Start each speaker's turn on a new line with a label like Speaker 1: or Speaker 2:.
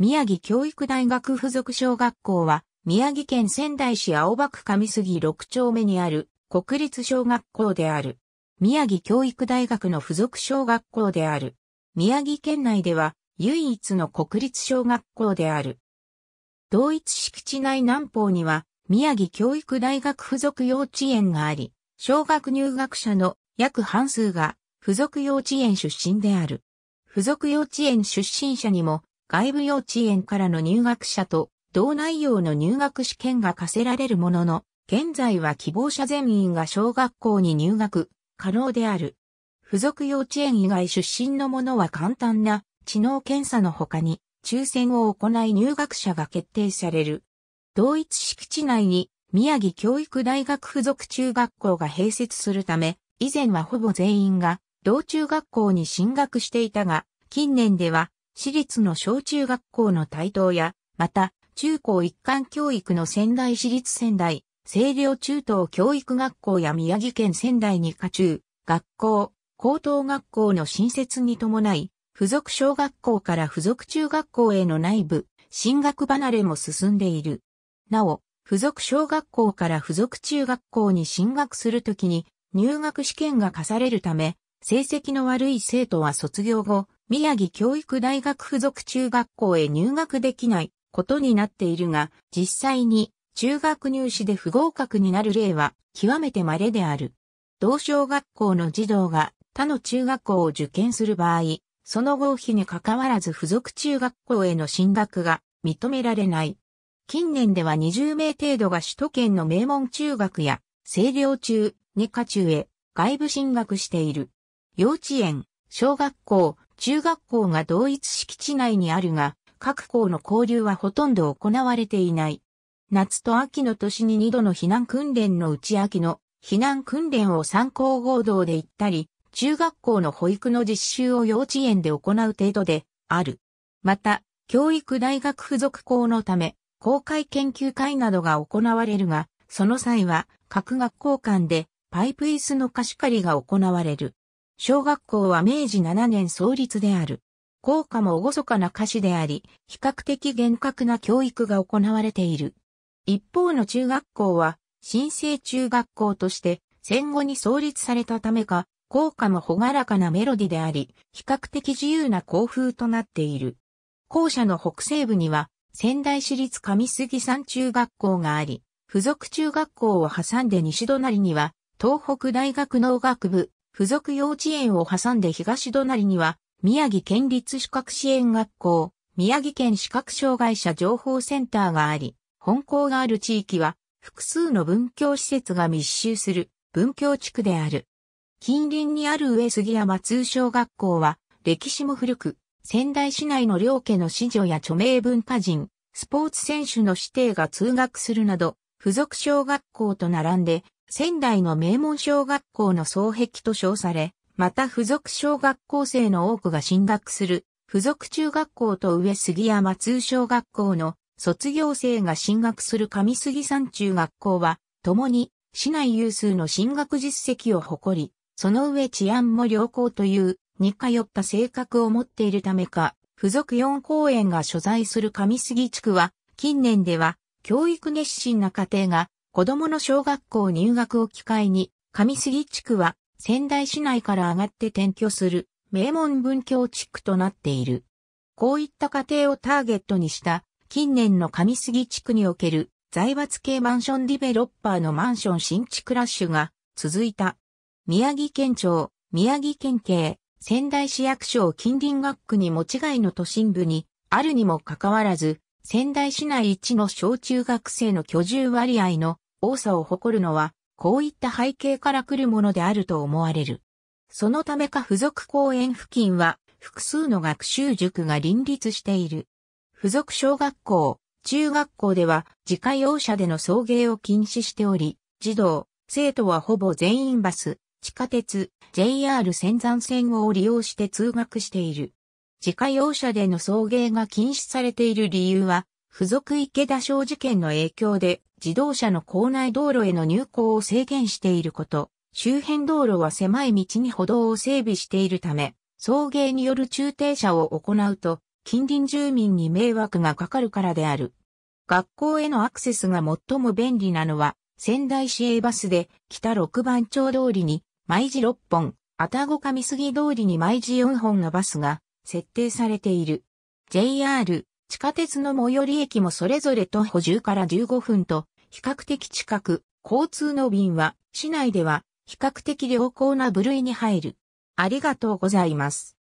Speaker 1: 宮城教育大学附属小学校は、宮城県仙台市青葉区上杉6丁目にある国立小学校である。宮城教育大学の附属小学校である。宮城県内では唯一の国立小学校である。同一敷地内南方には宮城教育大学附属幼稚園があり、小学入学者の約半数が附属幼稚園出身である。附属幼稚園出身者にも外部幼稚園からの入学者と同内容の入学試験が課せられるものの、現在は希望者全員が小学校に入学可能である。付属幼稚園以外出身のものは簡単な知能検査の他に抽選を行い入学者が決定される。同一敷地内に宮城教育大学付属中学校が併設するため、以前はほぼ全員が同中学校に進学していたが、近年では私立の小中学校の台頭や、また、中高一貫教育の仙台市立仙台、清涼中等教育学校や宮城県仙台に課中、学校、高等学校の新設に伴い、付属小学校から付属中学校への内部、進学離れも進んでいる。なお、付属小学校から付属中学校に進学するときに入学試験が課されるため、成績の悪い生徒は卒業後、宮城教育大学附属中学校へ入学できないことになっているが、実際に中学入試で不合格になる例は極めて稀である。同小学校の児童が他の中学校を受験する場合、その合否に関わらず付属中学校への進学が認められない。近年では20名程度が首都圏の名門中学や清涼中、二課中へ外部進学している。幼稚園、小学校、中学校が同一敷地内にあるが、各校の交流はほとんど行われていない。夏と秋の年に2度の避難訓練のうち秋の避難訓練を参考合同で行ったり、中学校の保育の実習を幼稚園で行う程度である。また、教育大学付属校のため、公開研究会などが行われるが、その際は各学校間でパイプ椅子の貸し借りが行われる。小学校は明治7年創立である。校歌も厳かな歌詞であり、比較的厳格な教育が行われている。一方の中学校は、新生中学校として戦後に創立されたためか、校歌も朗らかなメロディであり、比較的自由な校風となっている。校舎の北西部には、仙台市立上杉山中学校があり、付属中学校を挟んで西隣には、東北大学農学部、付属幼稚園を挟んで東隣には、宮城県立資格支援学校、宮城県視覚障害者情報センターがあり、本校がある地域は、複数の文教施設が密集する文教地区である。近隣にある上杉山通商学校は、歴史も古く、仙台市内の両家の子女や著名文化人、スポーツ選手の指定が通学するなど、付属小学校と並んで、仙台の名門小学校の双壁と称され、また付属小学校生の多くが進学する、付属中学校と上杉山通小学校の卒業生が進学する上杉山中学校は、共に市内有数の進学実績を誇り、その上治安も良好という、似通った性格を持っているためか、付属4公園が所在する上杉地区は、近年では、教育熱心な家庭が子供の小学校入学を機会に、上杉地区は仙台市内から上がって転居する名門文教地区となっている。こういった家庭をターゲットにした近年の上杉地区における財閥系マンションディベロッパーのマンション新築ラッシュが続いた。宮城県庁、宮城県警、仙台市役所を近隣学区に持ち外の都心部にあるにもかかわらず、仙台市内一の小中学生の居住割合の多さを誇るのは、こういった背景から来るものであると思われる。そのためか付属公園付近は、複数の学習塾が林立している。付属小学校、中学校では自家用車での送迎を禁止しており、児童、生徒はほぼ全員バス、地下鉄、JR 仙山線を利用して通学している。自家用車での送迎が禁止されている理由は、付属池田小事件の影響で自動車の校内道路への入港を制限していること、周辺道路は狭い道に歩道を整備しているため、送迎による駐停車を行うと、近隣住民に迷惑がかかるからである。学校へのアクセスが最も便利なのは、仙台市営バスで北六番町通りに毎時6本、愛宕上杉通りに毎時4本のバスが設定されている。JR、地下鉄の最寄り駅もそれぞれ徒歩10から15分と、比較的近く、交通の便は、市内では、比較的良好な部類に入る。ありがとうございます。